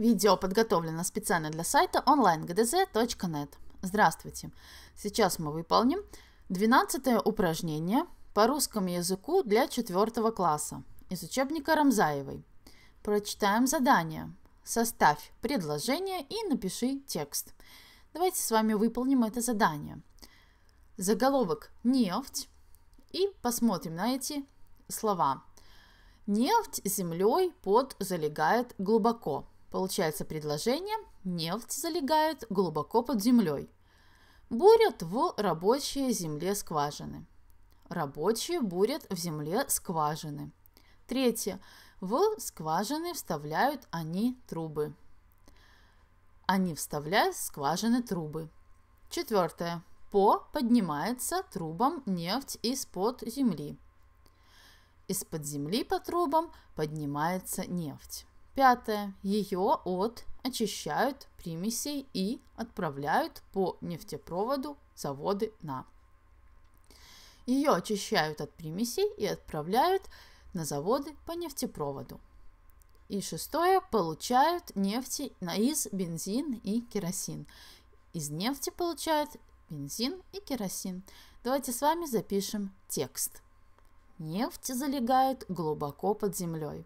Видео подготовлено специально для сайта online.gdz.net. Здравствуйте! Сейчас мы выполним 12 упражнение по русскому языку для 4 класса из учебника Рамзаевой. Прочитаем задание. Составь предложение и напиши текст. Давайте с вами выполним это задание. Заголовок «Нефть» и посмотрим на эти слова. Нефть землей под залегает глубоко – Получается предложение «нефть залегает глубоко под землей». Бурят в рабочие земле скважины. Рабочие бурят в земле скважины. Третье. В скважины вставляют они трубы. Они вставляют в скважины трубы. Четвертое. По поднимается трубам нефть из-под земли. Из-под земли по трубам поднимается нефть. Пятое. Ее от очищают примесей и отправляют по нефтепроводу заводы на. Ее очищают от примесей и отправляют на заводы по нефтепроводу. И шестое. Получают нефти из бензин и керосин. Из нефти получают бензин и керосин. Давайте с вами запишем текст. Нефть залегает глубоко под землей.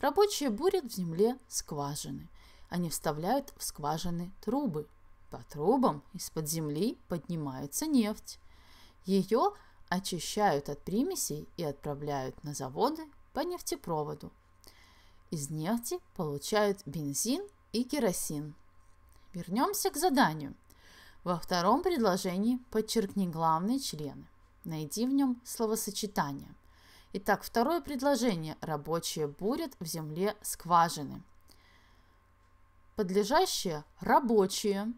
Рабочие бурят в земле скважины. Они вставляют в скважины трубы. По трубам из-под земли поднимается нефть. Ее очищают от примесей и отправляют на заводы по нефтепроводу. Из нефти получают бензин и керосин. Вернемся к заданию. Во втором предложении подчеркни главные члены. Найди в нем словосочетание – Итак, второе предложение. Рабочие бурят в земле скважины. Подлежащее рабочие.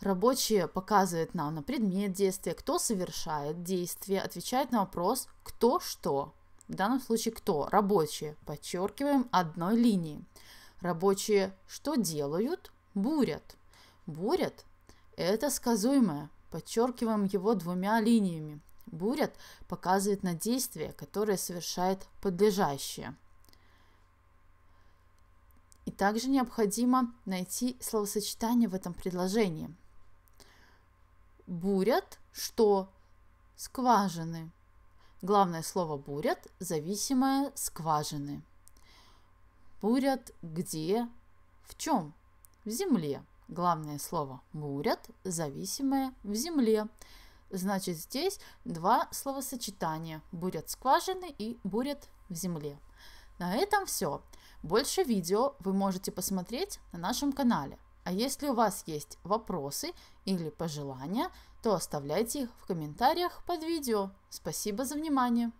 Рабочие показывает нам на предмет действия, кто совершает действие, отвечает на вопрос «кто что». В данном случае «кто?» – рабочие. Подчеркиваем одной линией. Рабочие что делают? Бурят. Бурят – это сказуемое. Подчеркиваем его двумя линиями. Бурят показывает на действие, которое совершает подлежащее. И также необходимо найти словосочетание в этом предложении. Бурят, что скважины. Главное слово бурят, зависимое скважины. Бурят где, в чем? В земле. Главное слово бурят, зависимое в земле. Значит, здесь два словосочетания «бурят скважины» и «бурят в земле». На этом все. Больше видео вы можете посмотреть на нашем канале. А если у вас есть вопросы или пожелания, то оставляйте их в комментариях под видео. Спасибо за внимание!